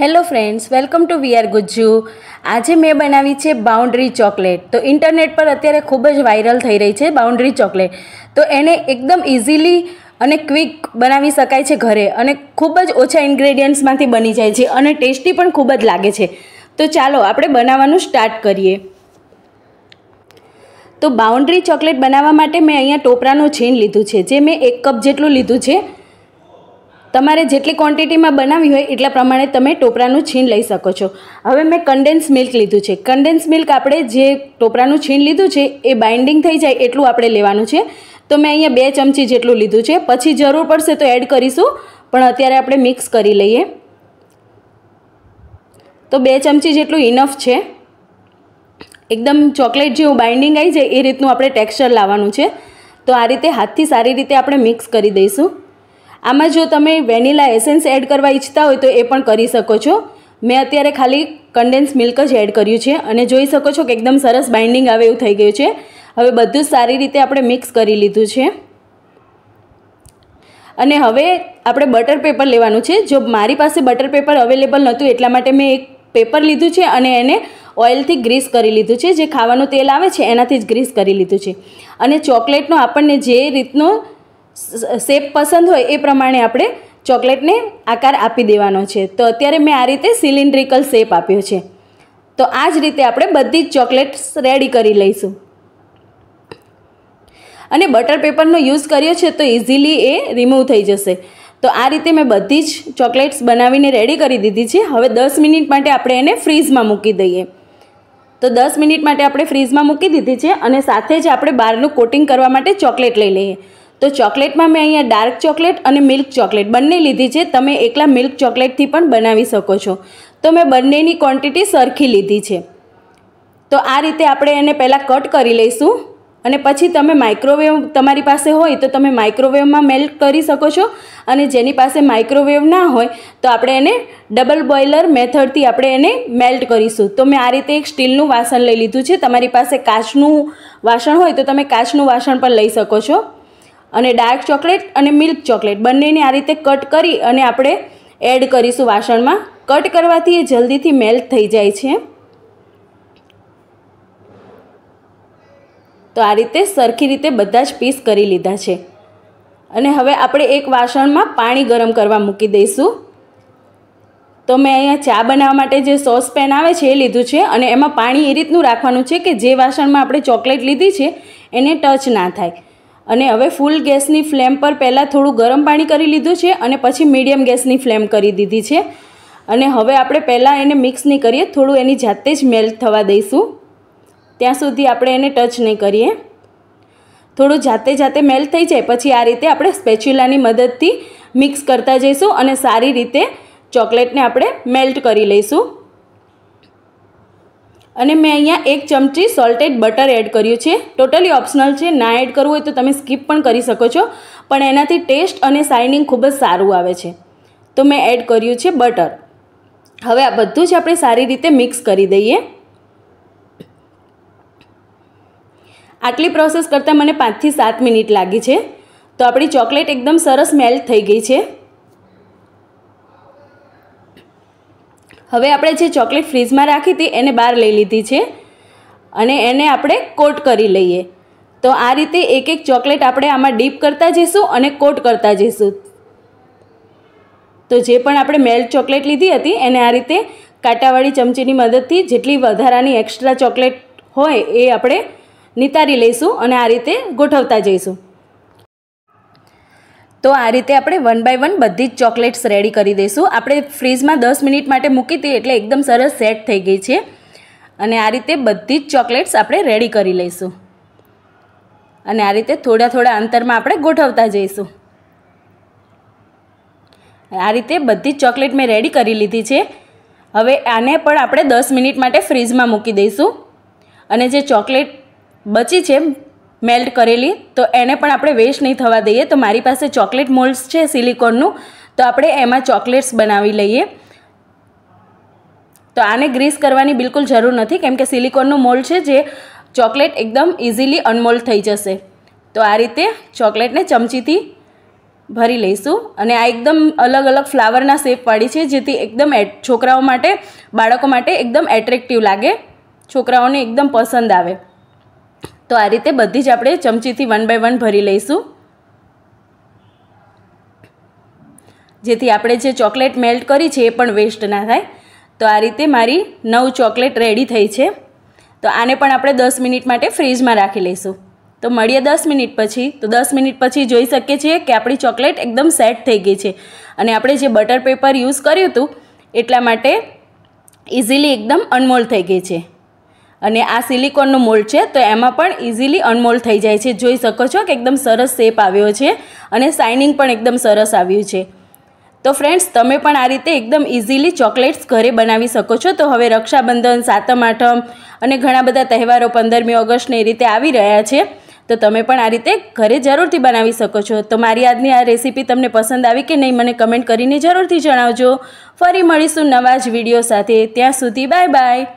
hello friends welcome to we are Gujju આજે મેં બનાવી છે બાઉન્ડ્રી ચોકલેટ તો ઇન્ટરનેટ પર અત્યારે ખૂબ જ વાયરલ થઈ રહી છે બાઉન્ડ્રી ચોકલેટ તો એને એકદમ ઇઝીલી અને ક્વિક બનાવી શકાય છે ઘરે અને ખૂબ જ ઓછા ઇન્ગ્રેડિયન્ટ્સમાંથી બની જાય છે અને ટેસ્ટી પણ ખૂબ જ લાગે છે તો ચાલો આપણે બનાવવાનું સ્ટાર્ટ કરીએ તો બાઉન્ડ્રી ચોકલેટ બનાવવા માટે મેં અહીંયા ટોપરાનું છીણ લીધું છે જે મેં એક કપ જેટલું લીધું છે તમારે જેટલી ક્વોન્ટિટીમાં બનાવી હોય એટલા પ્રમાણે તમે ટોપરાનું છીણ લઈ શકો છો હવે મેં કન્ડેન્સ મિલ્ક લીધું છે કન્ડેન્સ મિલ્ક આપણે જે ટોપરાનું છીણ લીધું છે એ બાઇન્ડિંગ થઈ જાય એટલું આપણે લેવાનું છે તો મેં અહીંયા બે ચમચી જેટલું લીધું છે પછી જરૂર પડશે તો એડ કરીશું પણ અત્યારે આપણે મિક્સ કરી લઈએ તો બે ચમચી જેટલું ઇનફ છે એકદમ ચોકલેટ જેવું બાઇન્ડિંગ આવી જાય એ રીતનું આપણે ટેક્સચર લાવવાનું છે તો આ રીતે હાથથી સારી રીતે આપણે મિક્સ કરી દઈશું આમાં જો તમે વેનીલા એસેન્સ એડ કરવા ઈચ્છતા હોય તો એ પણ કરી શકો છો મેં અત્યારે ખાલી કન્ડેન્સ મિલ્ક જ એડ કર્યું છે અને જોઈ શકો છો કે એકદમ સરસ બાઇન્ડિંગ આવે એવું થઈ ગયું છે હવે બધું સારી રીતે આપણે મિક્સ કરી લીધું છે અને હવે આપણે બટર પેપર લેવાનું છે જો મારી પાસે બટર પેપર અવેલેબલ નહોતું એટલા માટે મેં એક પેપર લીધું છે અને એને ઓઇલથી ગ્રીસ કરી લીધું છે જે ખાવાનું તેલ આવે છે એનાથી જ ગ્રીસ કરી લીધું છે અને ચોકલેટનો આપણને જે રીતનો શેપ પસંદ હોય એ પ્રમાણે આપણે ચોકલેટને આકાર આપી દેવાનો છે તો અત્યારે મેં આ રીતે સિલિન્ડ્રિકલ શેપ આપ્યો છે તો આ જ રીતે આપણે બધી જ ચોકલેટ્સ રેડી કરી લઈશું અને બટર પેપરનો યુઝ કર્યો છે તો ઇઝીલી એ રિમૂવ થઈ જશે તો આ રીતે મેં બધી જ ચોકલેટ્સ બનાવીને રેડી કરી દીધી છે હવે દસ મિનિટ માટે આપણે એને ફ્રીઝમાં મૂકી દઈએ તો દસ મિનિટ માટે આપણે ફ્રીઝમાં મૂકી દીધી છે અને સાથે જ આપણે બહારનું કોટિંગ કરવા માટે ચોકલેટ લઈ લઈએ તો ચોકલેટમાં મેં અહીંયા ડાર્ક ચોકલેટ અને મિલ્ક ચોકલેટ બંને લીધી છે તમે એકલા મિલ્ક ચોકલેટથી પણ બનાવી શકો છો તો મેં બંનેની ક્વોન્ટિટી સરખી લીધી છે તો આ રીતે આપણે એને પહેલાં કટ કરી લઈશું અને પછી તમે માઇક્રોવેવ તમારી પાસે હોય તો તમે માઇક્રોવેવમાં મેલ્ટ કરી શકો છો અને જેની પાસે માઇક્રોવેવ ના હોય તો આપણે એને ડબલ બોઇલર મેથડથી આપણે એને મેલ્ટ કરીશું તો મેં આ રીતે એક સ્ટીલનું વાસણ લઈ લીધું છે તમારી પાસે કાચનું વાસણ હોય તો તમે કાચનું વાસણ પણ લઈ શકો છો અને ડાર્ક ચોકલેટ અને મિલ્ક ચોકલેટ બંનેને આ રીતે કટ કરી અને આપણે એડ કરીશું વાસણમાં કટ કરવાથી એ જલ્દીથી મેલ્ટ થઈ જાય છે તો આ રીતે સરખી રીતે બધા જ પીસ કરી લીધા છે અને હવે આપણે એક વાસણમાં પાણી ગરમ કરવા મૂકી દઈશું તો મેં અહીંયા ચા બનાવવા માટે જે સોસ પેન આવે છે એ લીધું છે અને એમાં પાણી એ રીતનું રાખવાનું છે કે જે વાસણમાં આપણે ચોકલેટ લીધી છે એને ટચ ના થાય અને હવે ફૂલ ગેસની ફ્લેમ પર પહેલાં થોડું ગરમ પાણી કરી લીધું છે અને પછી મીડિયમ ગેસની ફ્લેમ કરી દીધી છે અને હવે આપણે પહેલાં એને મિક્સ નહીં કરીએ થોડું એની જાતે જ મેલ્ટ થવા દઈશું ત્યાં સુધી આપણે એને ટચ નહીં કરીએ થોડું જાતે જાતે મેલ્ટ થઈ જાય પછી આ રીતે આપણે સ્પેચ્યુલાની મદદથી મિક્સ કરતા જઈશું અને સારી રીતે ચોકલેટને આપણે મેલ્ટ કરી લઈશું અને મેં અહીંયા એક ચમચી સોલ્ટેડ બટર એડ કર્યું છે ટોટલી ઓપ્શનલ છે ના એડ કરવું હોય તો તમે સ્કીપ પણ કરી શકો છો પણ એનાથી ટેસ્ટ અને શાઇનિંગ ખૂબ જ સારું આવે છે તો મેં એડ કર્યું છે બટર હવે આ બધું જ આપણે સારી રીતે મિક્સ કરી દઈએ આટલી પ્રોસેસ કરતાં મને પાંચથી સાત મિનિટ લાગી છે તો આપણી ચોકલેટ એકદમ સરસ મેલ્ટ થઈ ગઈ છે હવે આપણે જે ચોકલેટ ફ્રીજમાં રાખી હતી એને બહાર લઈ લીધી છે અને એને આપણે કોટ કરી લઈએ તો આ રીતે એક એક ચોકલેટ આપણે આમાં ડીપ કરતા જઈશું અને કોટ કરતા જઈશું તો જે પણ આપણે મેલ્ટ ચોકલેટ લીધી હતી એને આ રીતે કાંટાવાળી ચમચીની મદદથી જેટલી વધારાની એક્સ્ટ્રા ચોકલેટ હોય એ આપણે નિતારી લઈશું અને આ રીતે ગોઠવતા જઈશું તો આ રીતે આપણે વન બાય વન બધી જ ચોકલેટ્સ રેડી કરી દઈશું આપણે ફ્રીજમાં દસ મિનિટ માટે મૂકી હતી એટલે એકદમ સરસ સેટ થઈ ગઈ છે અને આ રીતે બધી જ ચોકલેટ્સ આપણે રેડી કરી લઈશું અને આ રીતે થોડા થોડા અંતરમાં આપણે ગોઠવતા જઈશું આ રીતે બધી જ ચોકલેટ મેં રેડી કરી લીધી છે હવે આને પણ આપણે દસ મિનિટ માટે ફ્રીજમાં મૂકી દઈશું અને જે ચોકલેટ બચી છે મેલ્ટ કરેલી તો એને પણ આપણે વેસ્ટ નહીં થવા દઈએ તો મારી પાસે ચોકલેટ મોલ્ડ્સ છે સિલિકોનનું તો આપણે એમાં ચોકલેટ્સ બનાવી લઈએ તો આને ગ્રીસ કરવાની બિલકુલ જરૂર નથી કેમ કે સિલિકોનનું મોલ્ડ છે જે ચોકલેટ એકદમ ઇઝીલી અનમોલ્ડ થઈ જશે તો આ રીતે ચોકલેટને ચમચીથી ભરી લઈશું અને આ એકદમ અલગ અલગ ફ્લાવરના શેપવાળી છે જેથી એકદમ છોકરાઓ માટે બાળકો માટે એકદમ એટ્રેક્ટિવ લાગે છોકરાઓને એકદમ પસંદ આવે તો આ રીતે બધી જ આપણે ચમચીથી વન બાય વન ભરી લઈશું જેથી આપણે જે ચોકલેટ મેલ્ટ કરી છે એ પણ વેસ્ટ ના થાય તો આ રીતે મારી નવ ચોકલેટ રેડી થઈ છે તો આને પણ આપણે દસ મિનિટ માટે ફ્રીજમાં રાખી લઈશું તો મળીએ દસ મિનિટ પછી તો દસ મિનિટ પછી જોઈ શકીએ છીએ કે આપણી ચોકલેટ એકદમ સેટ થઈ ગઈ છે અને આપણે જે બટર પેપર યુઝ કર્યું હતું એટલા માટે ઇઝીલી એકદમ અનમોલ થઈ ગઈ છે અને આ સિલિકોનનું મોલ્ડ છે તો એમાં પણ ઇઝીલી અનમોલ્ડ થઈ જાય છે જોઈ શકો છો કે એકદમ સરસ શેપ આવ્યો છે અને શાઇનિંગ પણ એકદમ સરસ આવ્યું છે તો ફ્રેન્ડ્સ તમે પણ આ રીતે એકદમ ઇઝીલી ચોકલેટ્સ ઘરે બનાવી શકો છો તો હવે રક્ષાબંધન સાતમ આઠમ અને ઘણા બધા તહેવારો પંદરમી ઓગસ્ટને એ રીતે આવી રહ્યા છે તો તમે પણ આ રીતે ઘરે જરૂરથી બનાવી શકો છો તો મારી આજની આ રેસીપી તમને પસંદ આવી કે નહીં મને કમેન્ટ કરીને જરૂરથી જણાવજો ફરી મળીશું નવા જ વિડીયો સાથે ત્યાં સુધી બાય બાય